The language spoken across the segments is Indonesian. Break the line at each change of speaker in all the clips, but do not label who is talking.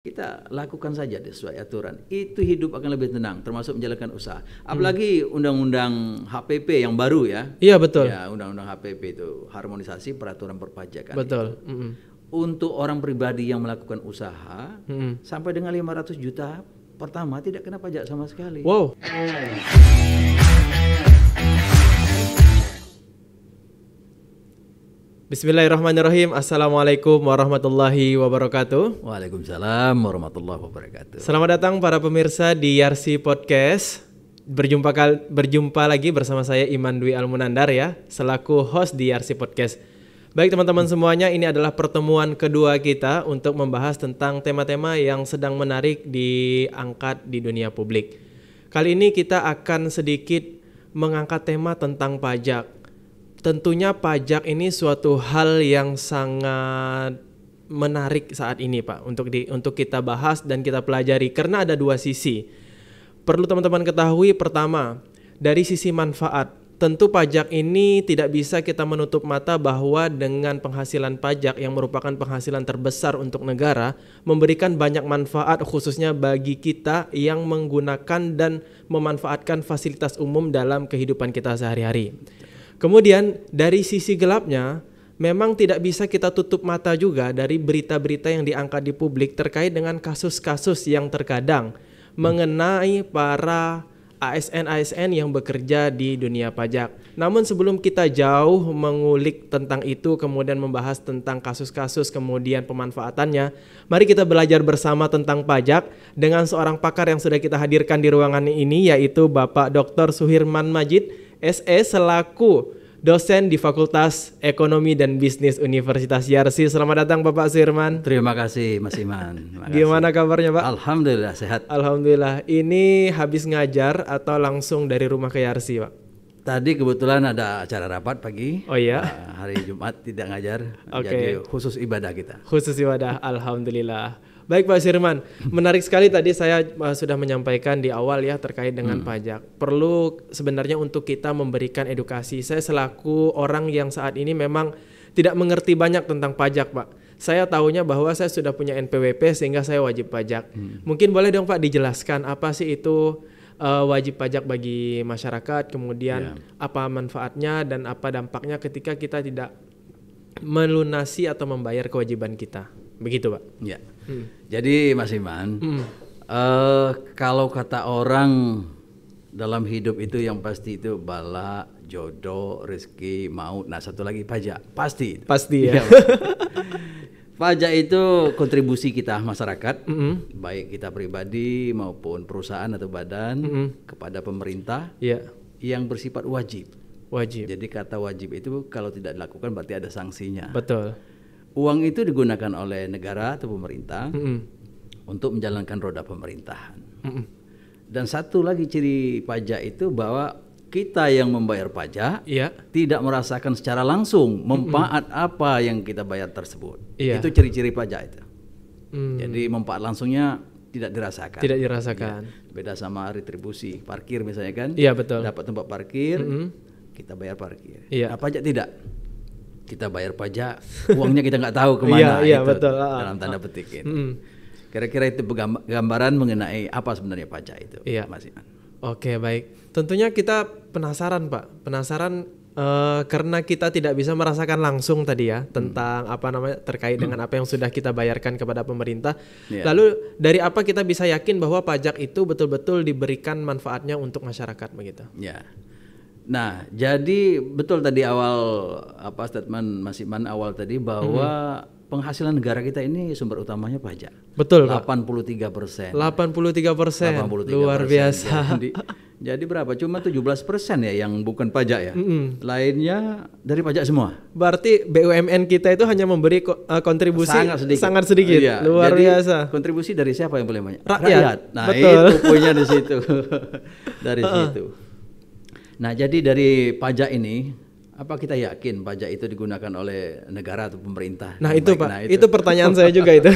kita lakukan saja sesuai aturan itu hidup akan lebih tenang termasuk menjalankan usaha apalagi hmm. undang-undang HPP yang baru ya iya betul ya undang-undang HPP itu harmonisasi peraturan perpajakan betul mm -hmm. untuk orang pribadi yang melakukan usaha mm -hmm. sampai dengan 500 juta pertama tidak kena pajak sama sekali wow
Bismillahirrahmanirrahim. Assalamualaikum warahmatullahi wabarakatuh. Waalaikumsalam
warahmatullahi wabarakatuh.
Selamat datang para pemirsa di Yarsi Podcast. Berjumpa kal berjumpa lagi bersama saya Iman Dwi Almunandar ya, selaku host di Yarsi Podcast. Baik teman-teman semuanya, ini adalah pertemuan kedua kita untuk membahas tentang tema-tema yang sedang menarik diangkat di dunia publik. Kali ini kita akan sedikit mengangkat tema tentang pajak tentunya pajak ini suatu hal yang sangat menarik saat ini Pak untuk di untuk kita bahas dan kita pelajari karena ada dua sisi. Perlu teman-teman ketahui pertama, dari sisi manfaat. Tentu pajak ini tidak bisa kita menutup mata bahwa dengan penghasilan pajak yang merupakan penghasilan terbesar untuk negara memberikan banyak manfaat khususnya bagi kita yang menggunakan dan memanfaatkan fasilitas umum dalam kehidupan kita sehari-hari. Kemudian dari sisi gelapnya, memang tidak bisa kita tutup mata juga dari berita-berita yang diangkat di publik terkait dengan kasus-kasus yang terkadang mengenai para ASN-ASN yang bekerja di dunia pajak. Namun sebelum kita jauh mengulik tentang itu kemudian membahas tentang kasus-kasus kemudian pemanfaatannya, mari kita belajar bersama tentang pajak dengan seorang pakar yang sudah kita hadirkan di ruangan ini yaitu Bapak Dr. Suhirman Majid SE selaku dosen di Fakultas Ekonomi dan Bisnis Universitas Yarsi. Selamat datang Bapak Sirman. Terima kasih Mas Iman. Gimana kabarnya Pak? Alhamdulillah sehat. Alhamdulillah. Ini habis ngajar atau langsung dari rumah ke Yarsi Pak? Tadi kebetulan ada acara rapat pagi. Oh iya. Ah, hari Jumat tidak ngajar. Okay. khusus ibadah kita. Khusus ibadah. Alhamdulillah. Baik Pak Sirman, menarik sekali tadi saya eh, sudah menyampaikan di awal ya terkait dengan hmm. pajak. Perlu sebenarnya untuk kita memberikan edukasi. Saya selaku orang yang saat ini memang tidak mengerti banyak tentang pajak, Pak. Saya tahunya bahwa saya sudah punya NPWP sehingga saya wajib pajak. Hmm. Mungkin boleh dong Pak dijelaskan apa sih itu uh, wajib pajak bagi masyarakat, kemudian yeah. apa manfaatnya dan apa dampaknya ketika kita tidak melunasi atau membayar kewajiban kita.
Begitu Pak. Ya. Hmm. Jadi Mas Iman, hmm. uh, kalau kata orang dalam hidup itu yang pasti itu bala, jodoh, rezeki, maut. Nah satu lagi pajak, pasti. Pasti ya. ya pajak itu kontribusi kita masyarakat, mm -hmm. baik kita pribadi maupun perusahaan atau badan mm -hmm. kepada pemerintah, yeah. yang bersifat wajib. Wajib. Jadi kata wajib itu kalau tidak dilakukan berarti ada sanksinya. Betul uang itu digunakan oleh negara atau pemerintah mm-hmm. untuk menjalankan roda pemerintahan. Mm-hmm. Dan satu lagi ciri pajak itu bahwa kita yang membayar pajak yeah. tidak merasakan secara langsung manfaat mm-hmm. apa yang kita bayar tersebut. Yeah. Itu ciri-ciri pajak itu. Mm. Jadi manfaat langsungnya tidak dirasakan. Tidak dirasakan. Ya. Beda sama retribusi parkir misalnya kan. Iya betul. Dapat tempat parkir, mm-hmm. kita bayar parkir. Iya. Nah, pajak tidak kita bayar pajak uangnya kita nggak tahu kemana yeah, iya, itu betul. Ah, dalam tanda ah. petik ini Mm. Kira-kira itu gambaran mengenai apa sebenarnya pajak itu,
yeah. Mas Iman. Oke baik, tentunya kita penasaran Pak, penasaran uh, karena kita tidak bisa merasakan langsung tadi ya hmm. tentang hmm. apa namanya terkait hmm. dengan apa yang sudah kita bayarkan kepada pemerintah. Yeah. Lalu dari apa kita bisa yakin bahwa pajak itu betul-betul diberikan manfaatnya untuk masyarakat begitu?
Ya. Yeah. Nah, jadi betul tadi awal apa statement Mas Iman awal tadi bahwa hmm. penghasilan negara kita ini sumber utamanya pajak. Betul, 83 persen. 83 persen. Luar biasa. Jadi, jadi berapa? Cuma 17 persen ya yang bukan pajak ya. Mm Lainnya dari pajak semua. Berarti BUMN kita itu hanya memberi eh, kontribusi sangat sedikit. Sangat sedikit. Iya. Luar jadi, biasa. Kontribusi dari siapa yang boleh banyak? Rakyat. Rakyat. Nah, Betul. itu punya di situ. dari situ. Nah, jadi dari pajak ini apa kita yakin pajak itu digunakan oleh negara atau pemerintah? Nah, itu Pak. Nah, itu. itu pertanyaan saya juga itu.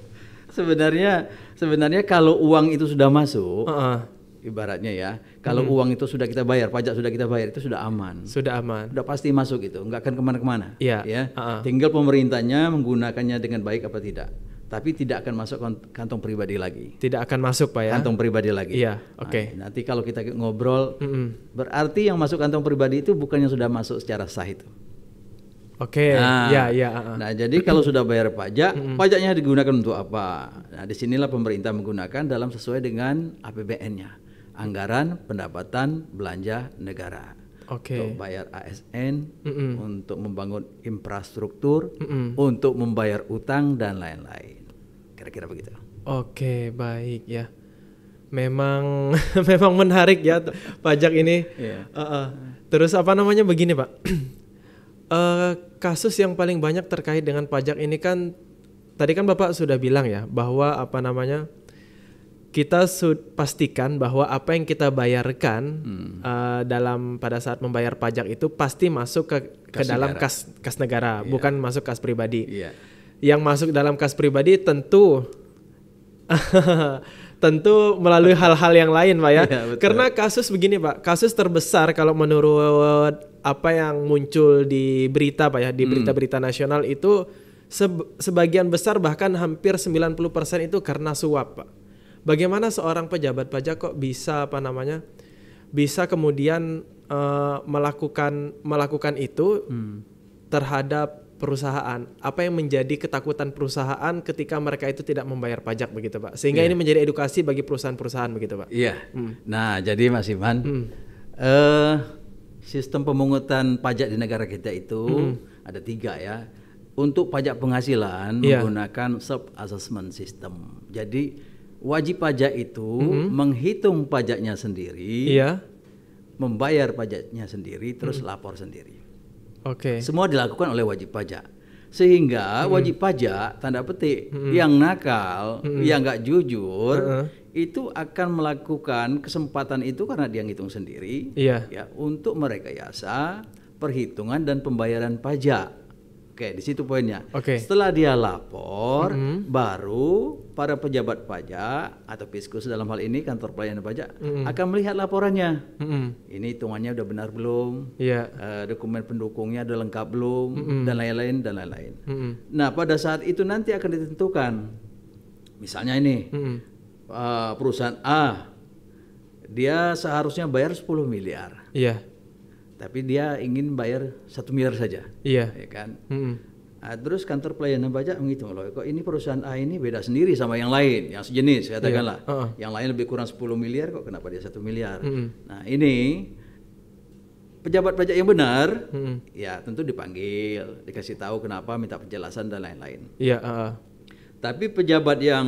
sebenarnya sebenarnya kalau uang itu sudah masuk, uh -uh. ibaratnya ya, kalau hmm. uang itu sudah kita bayar, pajak sudah kita bayar, itu sudah aman. Sudah aman. Sudah pasti masuk itu, nggak akan kemana-kemana. Iya. Yeah. Ya. Uh -uh. Tinggal pemerintahnya menggunakannya dengan baik apa tidak tapi tidak akan masuk kan, kantong pribadi lagi. Tidak akan masuk pak ya? Kantong pribadi lagi. Iya, nah, oke. Okay. Nah, nanti kalau kita ngobrol, mm -hmm. berarti yang masuk kantong pribadi itu bukan yang sudah masuk secara sah itu. Oke,
okay. nah, ya ya. nah, jadi kalau sudah
bayar pajak, mm -hmm. pajaknya digunakan untuk apa? Nah, disinilah pemerintah menggunakan dalam sesuai dengan APBN-nya, anggaran pendapatan belanja negara. Okay. Untuk bayar ASN, mm -mm. untuk membangun infrastruktur, mm -mm. untuk membayar utang dan lain-lain kira-kira begitu
oke baik ya memang memang menarik ya pajak ini yeah. Iya. uh -uh. terus apa namanya begini pak uh, kasus yang paling banyak terkait dengan pajak ini kan tadi kan bapak sudah bilang ya bahwa apa namanya kita pastikan bahwa apa yang kita bayarkan hmm. uh, dalam pada saat membayar pajak itu pasti masuk ke kas ke dalam negara. kas kas negara yeah. bukan masuk kas pribadi yeah yang masuk dalam kas pribadi tentu tentu melalui hal-hal yang lain pak ya, ya karena kasus begini pak kasus terbesar kalau menurut apa yang muncul di berita pak ya di hmm. berita-berita nasional itu sebagian besar bahkan hampir 90% itu karena suap pak bagaimana seorang pejabat pajak kok bisa apa namanya bisa kemudian uh, melakukan melakukan itu hmm. terhadap perusahaan, apa yang menjadi ketakutan perusahaan ketika mereka itu tidak membayar pajak begitu
Pak. Sehingga yeah. ini menjadi edukasi bagi perusahaan-perusahaan begitu Pak. Iya. Yeah. Hmm. Nah, jadi Mas Iman, hmm. uh, sistem pemungutan pajak di negara kita itu hmm. ada tiga ya. Untuk pajak penghasilan yeah. menggunakan self assessment system. Jadi wajib pajak itu hmm. menghitung pajaknya sendiri. Yeah membayar pajaknya sendiri terus hmm. lapor sendiri. Oke. Okay. Semua dilakukan oleh wajib pajak. Sehingga hmm. wajib pajak tanda petik hmm. yang nakal, hmm. yang nggak jujur uh -uh. itu akan melakukan kesempatan itu karena dia ngitung sendiri yeah. ya untuk merekayasa perhitungan dan pembayaran pajak. Oke, di situ poinnya. Oke. Setelah dia lapor, mm -hmm. baru para pejabat pajak atau fiskus dalam hal ini kantor pelayanan pajak mm -hmm. akan melihat laporannya. Mm -hmm. Ini hitungannya udah benar belum? Iya. Yeah. Uh, dokumen pendukungnya udah lengkap belum? Mm -hmm. Dan lain-lain dan lain-lain. Mm -hmm. Nah, pada saat itu nanti akan ditentukan. Misalnya ini mm -hmm. uh, perusahaan A, dia seharusnya bayar 10 miliar. Iya. Yeah tapi dia ingin bayar satu miliar saja iya ya kan hmm. Nah, terus kantor pelayanan pajak menghitung oh, loh, kok ini perusahaan A ini beda sendiri sama yang lain, yang sejenis katakanlah. Yeah. Iya, uh -uh. Yang lain lebih kurang 10 miliar kok kenapa dia satu miliar? Mm. Nah, ini pejabat pajak yang benar, mm. ya tentu dipanggil, dikasih tahu kenapa, minta penjelasan dan lain-lain. Iya, -lain. uh Tapi pejabat yang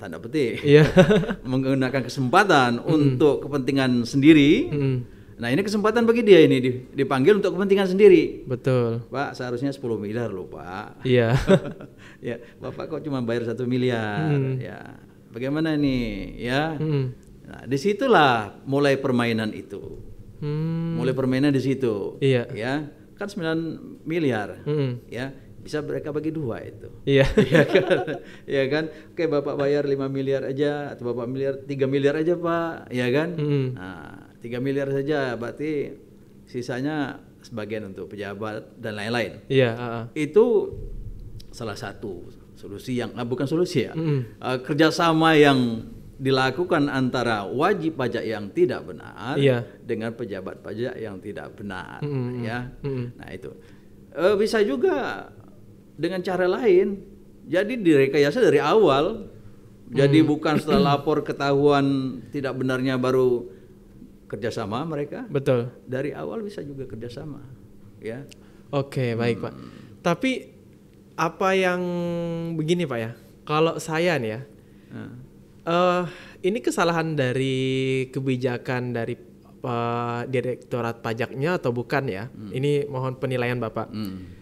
tanda petik yeah. menggunakan kesempatan mm. untuk kepentingan sendiri, mm Nah ini kesempatan bagi dia ini dipanggil untuk kepentingan sendiri. Betul. Pak seharusnya 10 miliar loh pak. Iya. ya bapak kok cuma bayar satu miliar hmm. ya. Bagaimana nih ya? Hmm. Nah disitulah mulai permainan itu. Hmm. Mulai permainan di situ. Iya. Ya kan 9 miliar hmm. ya bisa mereka bagi dua itu. Iya. Iya kan? Iya kan? Oke, Bapak bayar 5 miliar aja atau Bapak miliar tiga miliar aja, Pak. Iya kan? Hmm. Nah, 3 miliar saja berarti sisanya sebagian untuk pejabat dan lain-lain. Iya. Uh, uh. Itu salah satu solusi yang nah bukan solusi ya. Mm. Uh, kerjasama yang dilakukan antara wajib pajak yang tidak benar iya. dengan pejabat pajak yang tidak benar, mm. ya. Mm. Nah itu uh, bisa juga dengan cara lain. Jadi direkayasa dari awal. Jadi mm. bukan setelah lapor ketahuan tidak benarnya baru kerjasama mereka. Betul. Dari awal bisa juga kerjasama, ya.
Oke, baik hmm. pak. Tapi apa yang begini pak ya? Kalau saya nih ya, hmm. uh, ini kesalahan dari kebijakan dari uh, direktorat pajaknya atau bukan ya? Hmm. Ini mohon penilaian bapak. Hmm.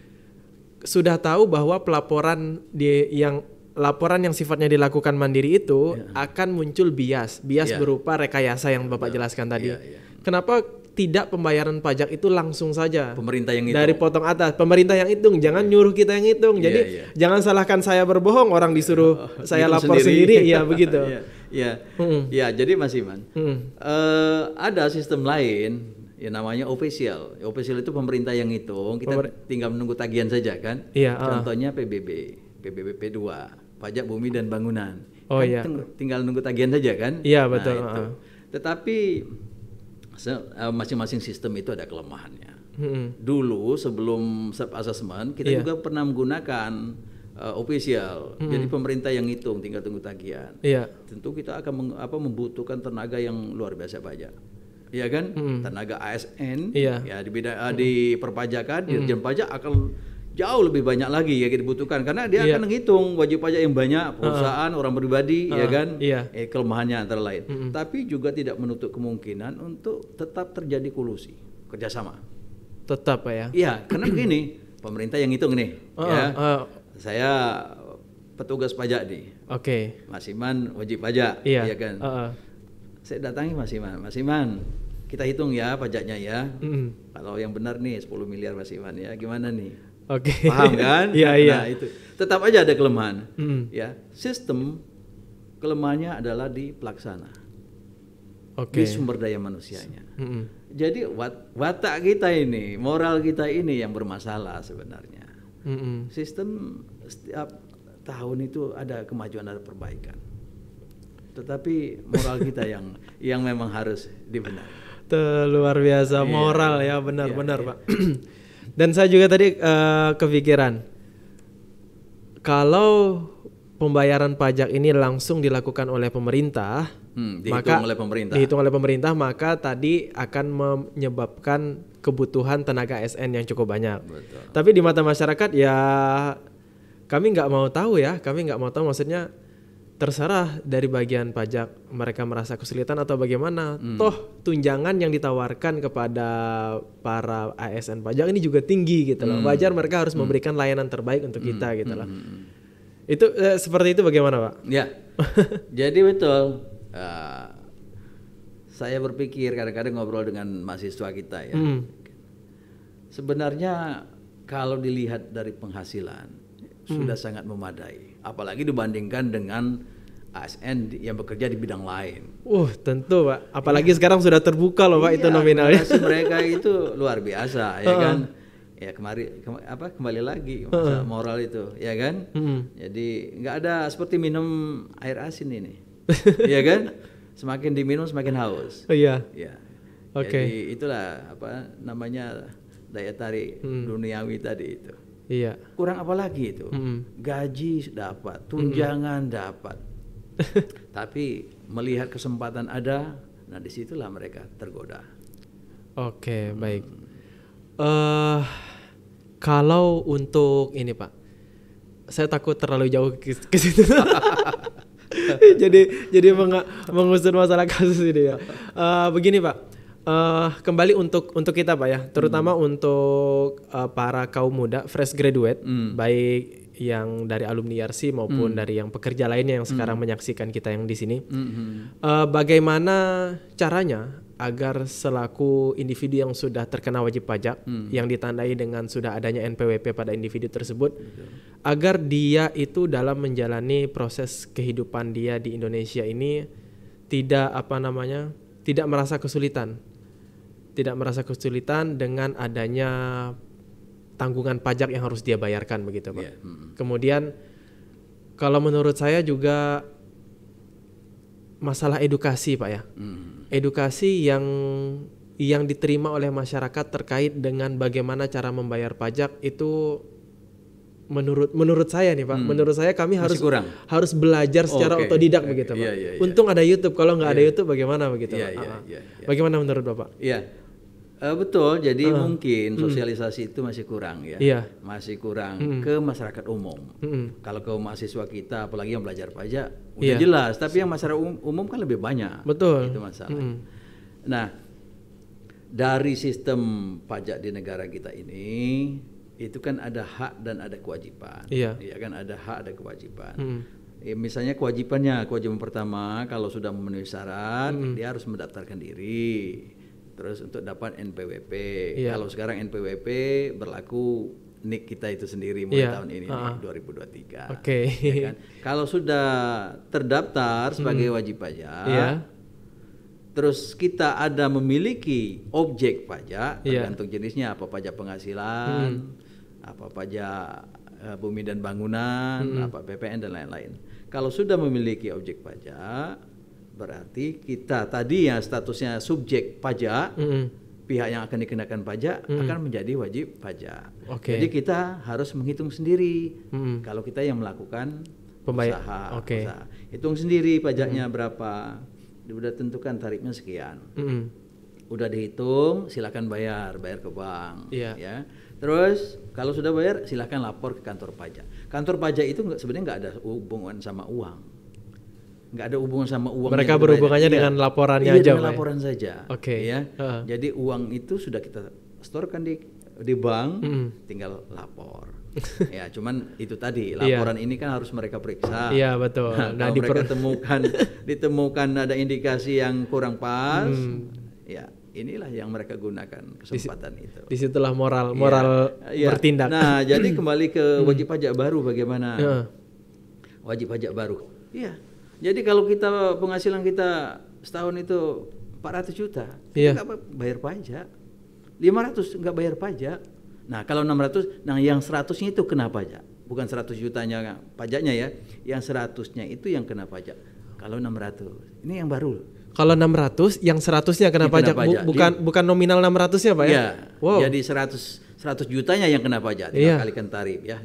Sudah tahu bahwa pelaporan di yang laporan yang sifatnya dilakukan mandiri itu yeah. akan muncul bias, bias yeah. berupa rekayasa yang Bapak yeah. jelaskan tadi. Yeah, yeah. Kenapa tidak pembayaran pajak itu langsung saja? Pemerintah yang hitung. Dari potong atas, pemerintah yang hitung, jangan yeah. nyuruh kita yang hitung. Ya, jadi yeah, yeah. jangan salahkan saya berbohong, orang ya. disuruh oh, saya lapor sendiri, sendiri. ya begitu.
Iya. yeah. hmm. Ya, jadi Mas Iman. Hmm. Uh, ada sistem lain ya namanya official. Official itu pemerintah yang hitung, kita Pemer tinggal menunggu tagihan saja kan. Iya, ah. Contohnya uh. PBB, PBBP 2 pajak bumi dan bangunan. Oh kan iya. Tinggal nunggu tagihan saja kan? Iya nah, betul. Nah, itu. Uh. Tetapi eh, masing-masing sistem itu ada kelemahannya. Hmm. Dulu sebelum self assessment kita yeah. juga pernah menggunakan uh, official. Hmm. Jadi pemerintah yang hitung tinggal tunggu tagihan. Yeah. Tentu kita akan apa membutuhkan tenaga yang luar biasa banyak. Iya kan? Hmm. Tenaga ASN yeah. ya di bidang hmm. di perpajakan, hmm. pajak akan jauh lebih banyak lagi ya kita butuhkan karena dia yeah. akan menghitung wajib pajak yang banyak perusahaan uh, orang pribadi uh, ya kan yeah. eh, kelemahannya antara lain mm -hmm. tapi juga tidak menutup kemungkinan untuk tetap terjadi kolusi kerjasama
tetap ya iya karena begini
pemerintah yang hitung nih uh, ya uh, saya petugas pajak di oke okay. Mas Iman wajib pajak yeah. ya kan uh, uh. saya datangi Mas Iman Mas Iman kita hitung ya pajaknya ya mm -hmm. kalau yang benar nih 10 miliar Mas Iman ya gimana nih Oke. Okay. Paham kan? Iya, iya. Nah, itu. Tetap aja ada kelemahan. Hmm. Ya, sistem kelemahannya adalah di pelaksana. Okay. Di sumber daya manusianya. -hmm. Jadi wat watak kita ini, moral kita ini yang bermasalah sebenarnya. Mm -hmm. Sistem setiap tahun itu ada kemajuan ada perbaikan. Tetapi moral kita yang yang memang harus dibenahi.
terluar luar
biasa iya. moral yeah. ya benar-benar, yeah, iya, yeah. Pak. Dan saya juga tadi uh,
kepikiran kalau pembayaran pajak ini langsung dilakukan oleh pemerintah,
hmm, dihitung maka oleh pemerintah.
dihitung oleh pemerintah, maka tadi akan menyebabkan kebutuhan tenaga SN yang cukup banyak. Betul. Tapi di mata masyarakat ya kami nggak mau tahu ya, kami nggak mau tahu maksudnya terserah dari bagian pajak mereka merasa kesulitan atau bagaimana. Hmm. Toh tunjangan yang ditawarkan kepada para ASN pajak ini juga tinggi gitu loh. Hmm. Wajar mereka harus hmm. memberikan layanan terbaik untuk hmm. kita
gitu hmm. loh. Hmm.
Itu eh, seperti itu bagaimana, Pak?
Ya. Jadi betul. Uh, saya berpikir kadang-kadang ngobrol dengan mahasiswa kita ya. Hmm. Sebenarnya kalau dilihat dari penghasilan hmm. sudah sangat memadai apalagi dibandingkan dengan ASN yang bekerja di bidang lain. Uh,
tentu, Pak. Apalagi ya. sekarang sudah terbuka loh, Pak, iya, itu nominalnya. mereka
itu luar biasa, ya kan? Ya kemari kem, apa kembali lagi masalah moral itu, ya kan? Uh. Jadi nggak ada seperti minum air asin ini. ya kan? Semakin diminum semakin haus. Oh iya. Ya. Oke. Okay. Jadi itulah apa namanya daya tarik hmm. duniawi tadi itu. Iya. Kurang apa lagi itu? Mm-hmm. Gaji dapat, tunjangan mm-hmm. dapat. Tapi melihat kesempatan ada, nah disitulah mereka tergoda.
Oke, hmm. baik. Uh, kalau untuk ini Pak, saya takut terlalu jauh ke situ. jadi jadi meng, mengusut masalah kasus ini ya. Uh, begini Pak, uh, kembali untuk untuk kita pak ya terutama hmm. untuk uh, para kaum muda fresh graduate hmm. baik yang dari alumni e RC maupun hmm. dari yang pekerja lainnya yang sekarang hmm. menyaksikan kita yang di sini hmm. uh, bagaimana caranya agar selaku individu yang sudah terkena wajib pajak hmm. yang ditandai dengan sudah adanya NPWP pada individu tersebut hmm. agar dia itu dalam menjalani proses kehidupan dia di Indonesia ini tidak apa namanya tidak merasa kesulitan tidak merasa kesulitan dengan adanya tanggungan pajak yang harus dia bayarkan begitu pak. Yeah. Hmm. Kemudian kalau menurut saya juga masalah edukasi pak ya,
hmm.
edukasi yang yang diterima oleh masyarakat terkait dengan bagaimana cara membayar pajak itu menurut menurut saya nih pak, hmm. menurut saya kami harus kurang. harus belajar oh, secara okay. otodidak okay. Iya, begitu pak. Yeah, yeah, yeah. Untung ada YouTube, kalau nggak yeah. ada iya. YouTube bagaimana begitu yeah, pak? Yeah, iya, yeah, yeah. Bagaimana menurut bapak?
Yeah Uh, betul, jadi uh, mungkin hmm. sosialisasi mm. itu masih kurang ya, iya. masih kurang mm. ke masyarakat umum. Mm. Kalau ke mahasiswa kita, apalagi yang belajar pajak, udah yeah. jelas. Tapi yang masyarakat um, umum kan lebih banyak. Betul. Itu masalah. Mm. Nah, dari sistem pajak di negara kita ini, itu kan ada hak dan ada kewajiban. Iya. Yeah. kan ada hak ada kewajiban. Mm. Ya, misalnya kewajibannya, kewajiban pertama kalau sudah memenuhi syarat, mm. dia harus mendaftarkan diri terus untuk dapat NPWP. Yeah. Kalau sekarang NPWP berlaku nik kita itu sendiri mulai yeah. tahun ini uh -huh. 2023. Oke. Okay. Ya kan? Kalau sudah terdaftar sebagai hmm. wajib pajak, yeah. terus kita ada memiliki objek pajak iya. tergantung yeah. jenisnya apa pajak penghasilan, hmm. apa pajak eh, bumi dan bangunan, hmm. apa PPN dan lain-lain. Kalau sudah memiliki objek pajak berarti kita tadi yang statusnya subjek pajak mm -hmm. pihak yang akan dikenakan pajak mm -hmm. akan menjadi wajib pajak okay. jadi kita harus menghitung sendiri mm -hmm. kalau kita yang melakukan Pembayar. usaha okay. usaha hitung sendiri pajaknya mm -hmm. berapa Sudah tentukan tarifnya sekian mm -hmm. udah dihitung silakan bayar bayar ke bank yeah. ya Terus kalau sudah bayar silahkan lapor ke kantor pajak. Kantor pajak itu sebenarnya nggak ada hubungan sama uang nggak ada hubungan sama uang. Mereka gitu, berhubungannya iya. dengan iya, laporannya iya, aja. dengan ya? laporan saja. Oke. Okay. Ya. Uh. Jadi uang itu sudah kita storekan di di bank, mm. tinggal lapor. ya, cuman itu tadi iya. laporan yeah. ini kan harus mereka periksa. Iya yeah, betul. Nah, nah mereka temukan ditemukan ada indikasi yang kurang pas, mm. ya inilah yang mereka gunakan kesempatan di, itu.
Disitulah moral iya. moral yeah. bertindak. Nah, jadi
kembali ke wajib hmm. pajak baru bagaimana? Yeah. Wajib pajak baru. Iya. Jadi kalau kita penghasilan kita setahun itu 400 juta, iya. kita nggak bayar pajak. 500 nggak bayar pajak. Nah kalau 600, nah yang 100-nya itu kena pajak. Bukan 100 jutanya pajaknya ya, yang 100-nya itu yang kena pajak. Kalau 600,
ini yang baru. Kalau 600, yang 100-nya kena, yang pajak. kena pajak, Bu, bukan Dia, bukan nominal 600-nya
Pak ya? Iya, wow. jadi 100 100 jutanya yang kena pajak, iya. kalikan tarif ya 5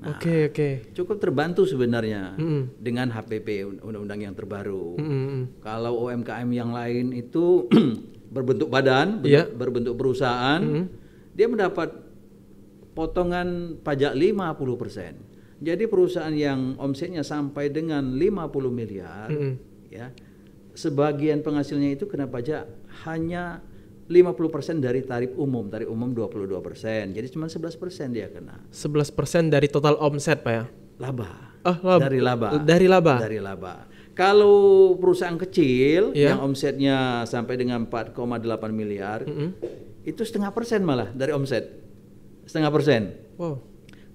Nah, oke okay, oke. Okay.
Cukup terbantu sebenarnya mm -hmm. dengan HPP undang-undang yang terbaru. Mm -hmm. Kalau UMKM yang lain itu berbentuk badan, yeah. berbentuk perusahaan, mm -hmm. dia mendapat potongan pajak 50%. Jadi perusahaan yang omsetnya sampai dengan 50 miliar mm -hmm. ya. Sebagian penghasilnya itu kena pajak hanya 50% dari tarif umum, tarif umum 22%. Jadi cuma 11% dia kena.
11% dari total omset, Pak ya? Laba. Oh, laba. Dari laba. Dari laba. Dari
laba. Kalau perusahaan kecil yeah. yang omsetnya sampai dengan 4,8 miliar, mm -hmm. itu setengah persen malah dari omset. Setengah persen. Wow.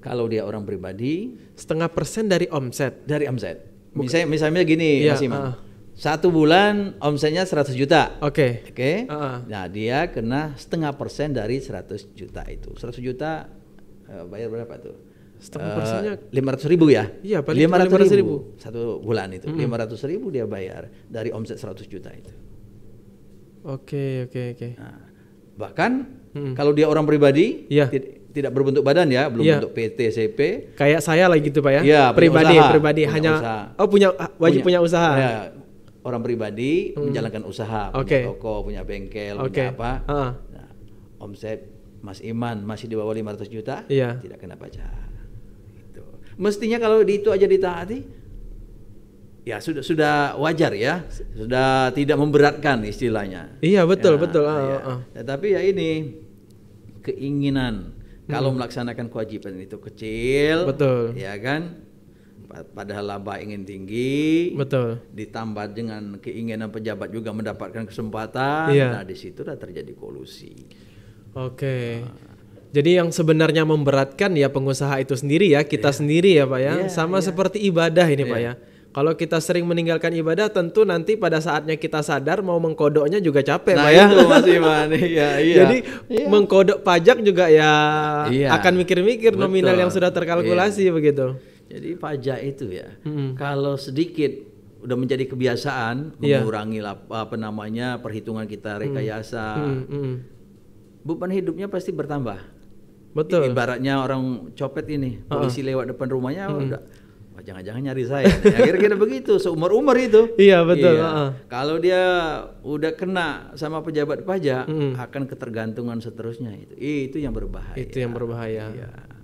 Kalau dia orang pribadi, setengah persen dari omset. Dari omset. Misalnya, misalnya gini, yeah, Mas Iman. Uh satu bulan omsetnya 100 juta. Oke. Okay. Oke. Okay? Uh -uh. Nah, dia kena setengah persen dari 100 juta itu. 100 juta uh, bayar berapa tuh? Setengah uh, persennya 500 eh, ribu ya? Iya, Paling 500, 500 ribu. ribu satu bulan itu lima hmm. 500 ribu dia bayar dari omset 100 juta itu. Oke, okay, oke, okay, oke. Okay. Nah, bahkan hmm. kalau dia orang pribadi, Iya. yeah. tidak berbentuk badan ya, belum ya. bentuk PT, CP.
Kayak saya lagi gitu pak ya. ya Pribadi, usaha. pribadi punya hanya usaha. oh punya ah, wajib punya, punya
usaha. Ya, orang pribadi hmm. menjalankan usaha, okay. punya toko, punya bengkel, okay. punya apa. Uh. Nah, omset Mas Iman masih di bawah 500 juta, yeah. tidak kena pajak. Gitu. Mestinya kalau di itu aja ditaati, ya sudah sudah wajar ya, sudah tidak memberatkan istilahnya. Iya betul ya, betul. uh, ya. Ya, ah, ah, ah. tapi ya ini keinginan hmm. kalau melaksanakan kewajiban itu kecil, betul. Ya kan? padahal laba ingin tinggi betul ditambah dengan keinginan pejabat juga mendapatkan kesempatan iya. nah di situ terjadi kolusi
oke nah. Jadi yang sebenarnya memberatkan ya pengusaha itu sendiri ya, kita iya. sendiri ya Pak ya. iya, Sama iya. seperti ibadah ini iya. Pak ya. Kalau kita sering meninggalkan ibadah tentu nanti pada saatnya kita sadar mau mengkodoknya juga capek nah, Pak ya. itu Mas Iman. iya, iya. Jadi iya. mengkodok pajak juga ya iya. akan mikir-mikir nominal yang sudah terkalkulasi iya. begitu.
Jadi pajak itu ya, hmm. kalau sedikit udah menjadi kebiasaan yeah. mengurangi lap, apa namanya perhitungan kita mm. rekayasa, hmm. Hmm. Hmm. beban hidupnya pasti bertambah. Betul. Ibaratnya orang copet ini, polisi uh. lewat depan rumahnya hmm. udah jangan-jangan nyari saya. Akhirnya kira begitu seumur-umur itu. Iya, betul. Iya. Uh. Kalau dia udah kena sama pejabat pajak, mm. akan ketergantungan seterusnya itu. Itu yang berbahaya. Itu yang berbahaya.
Iya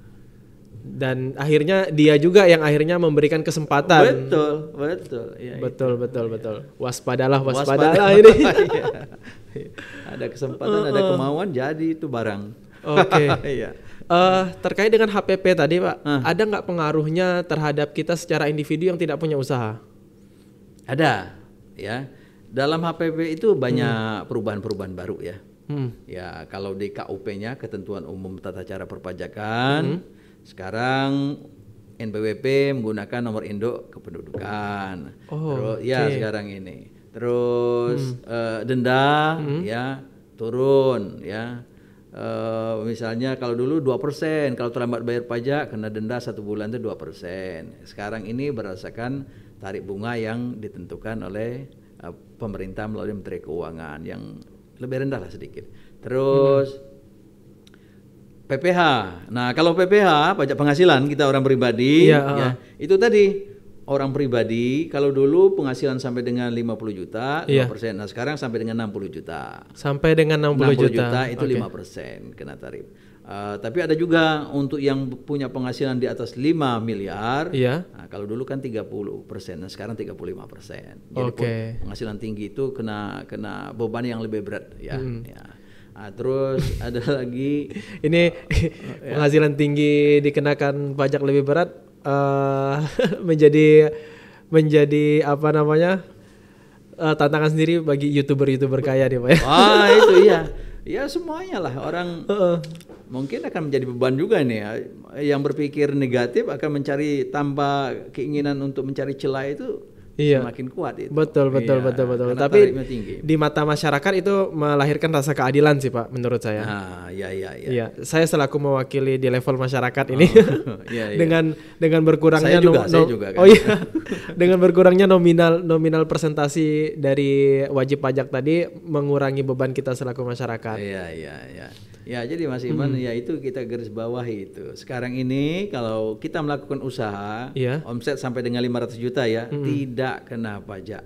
dan akhirnya dia juga yang akhirnya memberikan kesempatan.
Betul, betul. Ya, betul, betul, iya. betul.
Ya. Waspadalah, waspadalah, waspadalah ini. ya. Ada kesempatan, uh, uh. ada kemauan,
jadi itu barang. Oke. Okay. ya.
uh, terkait dengan HPP tadi, Pak, uh. ada nggak pengaruhnya terhadap kita secara individu yang tidak punya
usaha? Ada, ya. Dalam HPP itu banyak perubahan hmm. perubahan-perubahan baru ya. Hmm. Ya, kalau di KUP-nya ketentuan umum tata cara perpajakan. Hmm sekarang NPWP menggunakan nomor induk kependudukan. Oh, Terus, okay. ya sekarang ini. Terus hmm. uh, denda hmm. ya turun ya. Uh, misalnya kalau dulu 2%, kalau terlambat bayar pajak kena denda satu bulan itu 2%. Sekarang ini berdasarkan tarik bunga yang ditentukan oleh uh, pemerintah melalui Menteri Keuangan yang lebih rendah lah sedikit. Terus hmm PPH. Nah, kalau PPH pajak penghasilan kita orang pribadi iya, ya, ya itu tadi orang pribadi kalau dulu penghasilan sampai dengan 50 juta ya. 5%. Nah, sekarang sampai dengan 60 juta.
Sampai dengan 60, 60 juta. juta itu okay.
persen kena tarif. Uh, tapi ada juga untuk yang punya penghasilan di atas 5 miliar. Iya. Nah, kalau dulu kan 30 persen, nah sekarang 35 persen. Jadi okay. penghasilan tinggi itu kena kena beban yang lebih berat ya. Hmm. ya. Nah, terus ada lagi ini uh, penghasilan
ya. tinggi dikenakan pajak lebih berat uh, menjadi menjadi apa namanya uh, tantangan sendiri bagi youtuber-youtuber kaya nih pak. Wah ya. itu iya,
ya semuanya lah orang -uh. mungkin akan menjadi beban juga nih ya. yang berpikir negatif akan mencari tambah keinginan untuk mencari celah itu iya. semakin kuat itu. Betul betul iya, betul betul. Tapi
di mata masyarakat itu melahirkan rasa keadilan sih pak, menurut saya. Ah iya iya iya. iya. Saya selaku mewakili di level masyarakat ini oh, iya, iya. dengan dengan berkurangnya saya juga, saya juga, kan. oh iya dengan berkurangnya nominal nominal presentasi dari wajib pajak tadi mengurangi beban kita selaku masyarakat. Iya iya iya. Ya, jadi Mas Iman, hmm.
ya itu kita garis bawah itu. Sekarang ini kalau kita melakukan usaha, yeah. omset sampai dengan 500 juta ya, hmm. tidak kena pajak.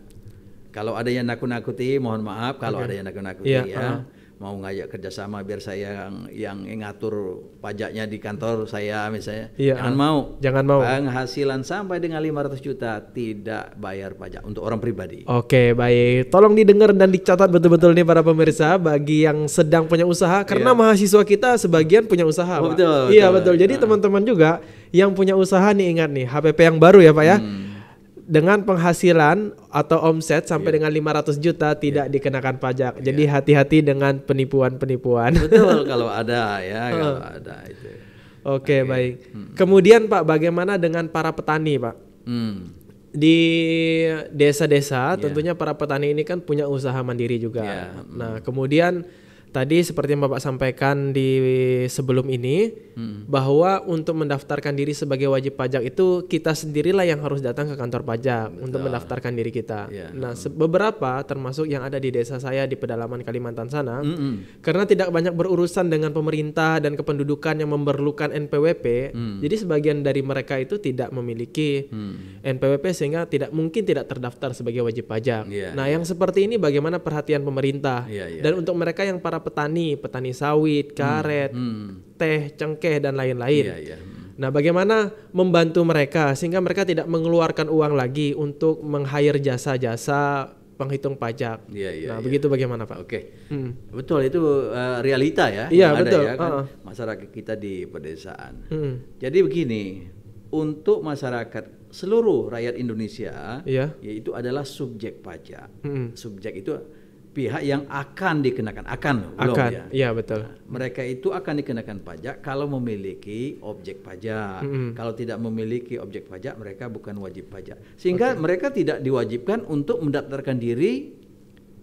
Kalau ada yang nakut-nakuti, mohon maaf. Kalau okay. ada yang nakut-nakuti yeah. ya, uh ya. -huh mau ngajak kerjasama biar saya yang, yang ngatur pajaknya di kantor saya misalnya iya, jangan mau jangan mau penghasilan sampai dengan 500 juta tidak bayar pajak untuk orang pribadi
oke baik tolong didengar dan dicatat betul-betul nih para pemirsa bagi yang sedang punya usaha karena
iya. mahasiswa kita sebagian
punya usaha oh, betul, betul iya betul, betul. jadi nah. teman-teman nah. juga yang punya usaha nih ingat nih HPP yang baru ya Pak ya hmm dengan penghasilan atau omset sampai yeah. dengan 500 juta tidak yeah. dikenakan pajak. Iya. Jadi hati-hati dengan penipuan-penipuan. Betul kalau
ada ya, uh. kalau ada itu. Oke,
okay, okay. baik. Hmm. Kemudian Pak, bagaimana dengan para petani, Pak? Hmm. Di desa-desa yeah. tentunya para petani ini kan punya usaha mandiri juga. Yeah. Hmm. Nah, kemudian tadi seperti yang Bapak sampaikan di sebelum ini hmm. bahwa untuk mendaftarkan diri sebagai wajib pajak itu kita sendirilah yang harus datang ke kantor pajak Betul. untuk mendaftarkan diri kita. Yeah. Nah, hmm. beberapa termasuk yang ada di desa saya di pedalaman Kalimantan sana mm karena tidak banyak berurusan dengan pemerintah dan kependudukan yang memerlukan NPWP. Mm. Jadi sebagian dari mereka itu tidak memiliki mm. NPWP sehingga tidak mungkin tidak terdaftar sebagai wajib pajak. Yeah, nah, iya. yang seperti ini bagaimana perhatian pemerintah yeah, yeah. dan untuk mereka yang para petani, petani sawit, hmm, karet, hmm. Hmm. teh, cengkeh dan lain-lain. Yeah, iya. hmm. yeah. Nah, bagaimana membantu mereka sehingga mereka tidak mengeluarkan uang lagi untuk meng-hire jasa-jasa penghitung pajak. Iya, iya. Nah, ya. begitu bagaimana, Pak? Oke. Hmm.
Betul itu uh, realita ya. Iya, betul. Ada, ya, kan? uh -uh. Masyarakat kita di pedesaan. Hmm. Jadi begini, untuk masyarakat seluruh rakyat Indonesia, yeah. yaitu adalah subjek pajak. Hmm. Subjek itu pihak yang akan dikenakan akan, akan belum ya. Iya betul. Nah, mereka itu akan dikenakan pajak kalau memiliki objek pajak. Mm -hmm. Kalau tidak memiliki objek pajak mereka bukan wajib pajak. Sehingga okay. mereka tidak diwajibkan untuk mendaftarkan diri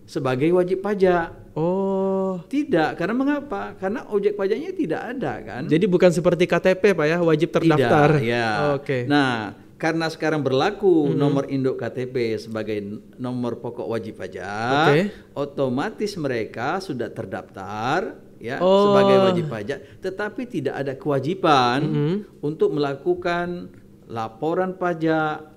sebagai wajib pajak. Oh, tidak. Karena mengapa? Karena objek pajaknya tidak ada kan. Jadi bukan seperti KTP Pak ya, wajib terdaftar. Tidak, ya. Oh, Oke. Okay. Nah, karena sekarang berlaku hmm. nomor induk KTP sebagai nomor pokok wajib pajak, okay. otomatis mereka sudah terdaftar ya oh. sebagai wajib pajak, tetapi tidak ada kewajiban hmm. untuk melakukan laporan pajak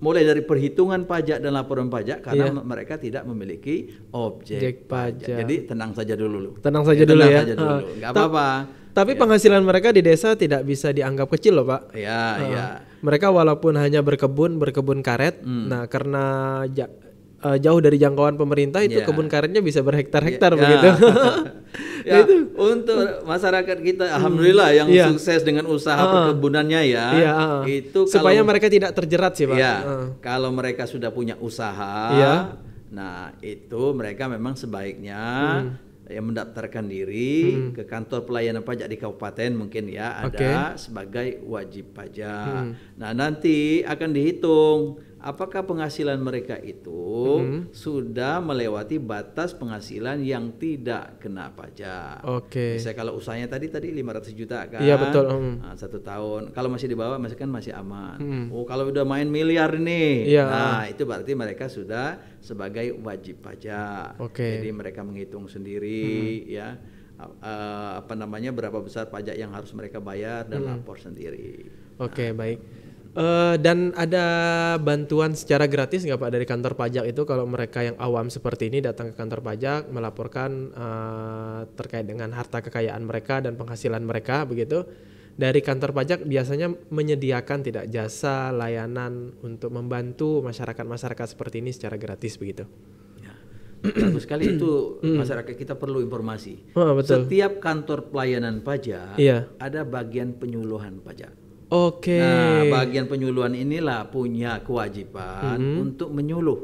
mulai dari perhitungan pajak dan laporan pajak karena yeah. mereka tidak memiliki objek pajak. pajak. Jadi tenang saja dulu. Tenang saja ya, dulu tenang ya. Saja dulu. Uh, Gak apa-apa.
Tapi ya. penghasilan mereka di desa tidak bisa dianggap kecil loh pak.
Iya uh,
Mereka walaupun hanya berkebun berkebun karet, hmm. nah karena ja, uh, jauh dari jangkauan pemerintah itu ya. kebun karetnya bisa berhektar-hektar iya. ya. begitu. ya,
ya. itu untuk masyarakat kita hmm. alhamdulillah yang ya. sukses dengan usaha uh, perkebunannya ya. ya uh, itu kalau, supaya mereka tidak terjerat sih pak. Ya. uh. Kalau mereka sudah punya usaha. Ya. Nah, itu mereka memang sebaiknya hmm yang mendaftarkan diri hmm. ke kantor pelayanan pajak di kabupaten mungkin ya ada okay. sebagai wajib pajak. Hmm. Nah, nanti akan dihitung apakah penghasilan mereka itu hmm. sudah melewati batas penghasilan yang tidak kena pajak. Oke. Okay. Misalnya kalau usahanya tadi tadi 500 juta kan. Iya betul. Hmm. Nah, satu tahun. Kalau masih di bawah masih kan masih aman. Hmm. Oh, kalau udah main miliar nih. Iya. Nah, itu berarti mereka sudah sebagai wajib pajak. Oke. Okay. Jadi mereka menghitung sendiri hmm. ya. Uh, apa namanya berapa besar pajak yang harus mereka bayar dan hmm. lapor sendiri.
Oke, okay, nah, baik. Uh, dan ada bantuan secara gratis nggak Pak dari kantor pajak itu kalau mereka yang awam seperti ini datang ke kantor pajak melaporkan uh, terkait dengan harta kekayaan mereka dan penghasilan mereka begitu dari kantor pajak biasanya menyediakan tidak jasa layanan untuk membantu
masyarakat-masyarakat seperti ini secara gratis begitu. Bagus ya. sekali itu hmm. masyarakat kita perlu informasi. Oh, betul. Setiap kantor pelayanan pajak iya. ada bagian penyuluhan pajak. Oke. Okay. Nah, bagian penyuluhan inilah punya kewajiban -hmm. untuk menyuluh,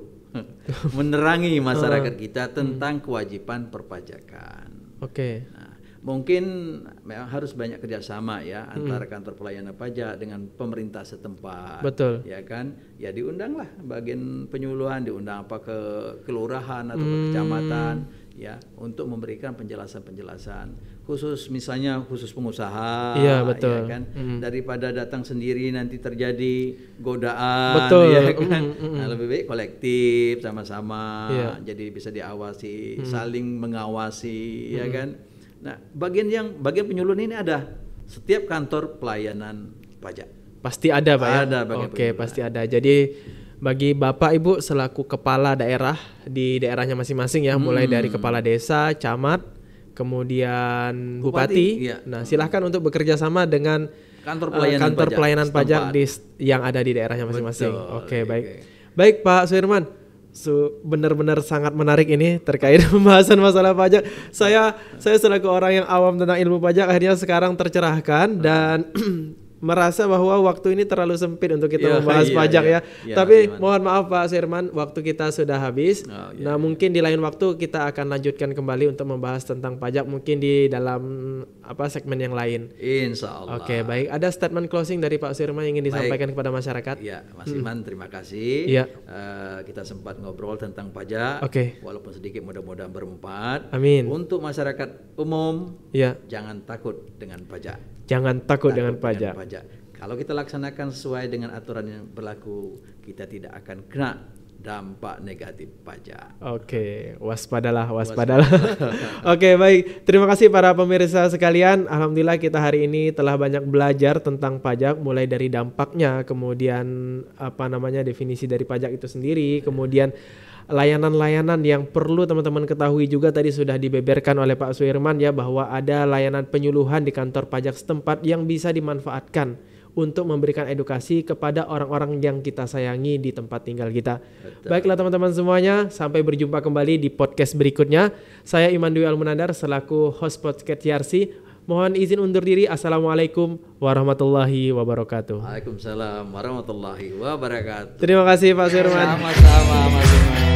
menerangi masyarakat oh. kita tentang hmm. kewajiban perpajakan.
Oke. Okay. Nah,
mungkin memang harus banyak kerjasama ya hmm. antara kantor pelayanan pajak dengan pemerintah setempat. Betul. Ya kan? Ya diundanglah bagian penyuluhan, diundang apa ke kelurahan atau -hmm. ke kecamatan ya untuk memberikan penjelasan-penjelasan khusus misalnya khusus pengusaha iya ya betul ya kan mm. daripada datang sendiri nanti terjadi godaan betul ya kan mm, mm, Nah, lebih baik kolektif sama-sama yeah. jadi bisa diawasi mm. saling mengawasi mm. ya kan nah bagian yang bagian penyuluh ini ada setiap kantor pelayanan pajak
pasti ada pak ya ada bagian oke okay, pasti ada jadi bagi Bapak Ibu selaku kepala daerah di daerahnya masing-masing ya, hmm. mulai dari kepala desa, camat, kemudian bupati. bupati. Ya. Nah, silahkan untuk bekerja sama dengan
kantor eh, pelayanan, kantor pajak, pelayanan pajak di
yang ada di daerahnya masing-masing. Oke, baik. Baik, Pak Suirman. So, benar-benar sangat menarik ini terkait pembahasan masalah pajak. Saya saya selaku orang yang awam tentang ilmu pajak akhirnya sekarang tercerahkan dan merasa bahwa waktu ini terlalu sempit untuk kita yeah, membahas yeah, pajak yeah, ya. Yeah, Tapi yeah, mohon maaf Pak Sirman, waktu kita sudah habis. Oh, yeah, nah, yeah. mungkin di lain waktu kita akan lanjutkan kembali untuk membahas tentang pajak mungkin di dalam apa segmen yang lain. Insya Allah. Oke, okay, baik. Ada statement closing dari Pak Sirman yang ingin disampaikan baik. kepada masyarakat? Ya, Mas hmm.
terima kasih. Ya. Uh, kita sempat ngobrol tentang pajak. Oke. Okay. Walaupun sedikit, mudah-mudahan bermanfaat. Amin. Untuk masyarakat umum, ya. jangan takut dengan pajak.
Jangan takut, takut dengan, dengan pajak. pajak.
Kalau kita laksanakan sesuai dengan aturan yang berlaku, kita tidak akan kena dampak negatif pajak.
Oke, okay. waspadalah, waspadalah. waspadalah. Oke, okay, baik. Terima kasih para pemirsa sekalian. Alhamdulillah kita hari ini telah banyak belajar tentang pajak mulai dari dampaknya, kemudian apa namanya definisi dari pajak itu sendiri, kemudian yeah layanan-layanan yang perlu teman-teman ketahui juga tadi sudah dibeberkan oleh Pak Suirman ya bahwa ada layanan penyuluhan di kantor pajak setempat yang bisa dimanfaatkan untuk memberikan edukasi kepada orang-orang yang kita sayangi di tempat tinggal kita. Betul. Baiklah teman-teman semuanya, sampai berjumpa kembali di podcast berikutnya. Saya Iman Dwi Almunandar selaku host podcast YRC. Mohon izin undur diri. Assalamualaikum warahmatullahi wabarakatuh.
Waalaikumsalam warahmatullahi wabarakatuh. Terima kasih Pak Suherman. Sama-sama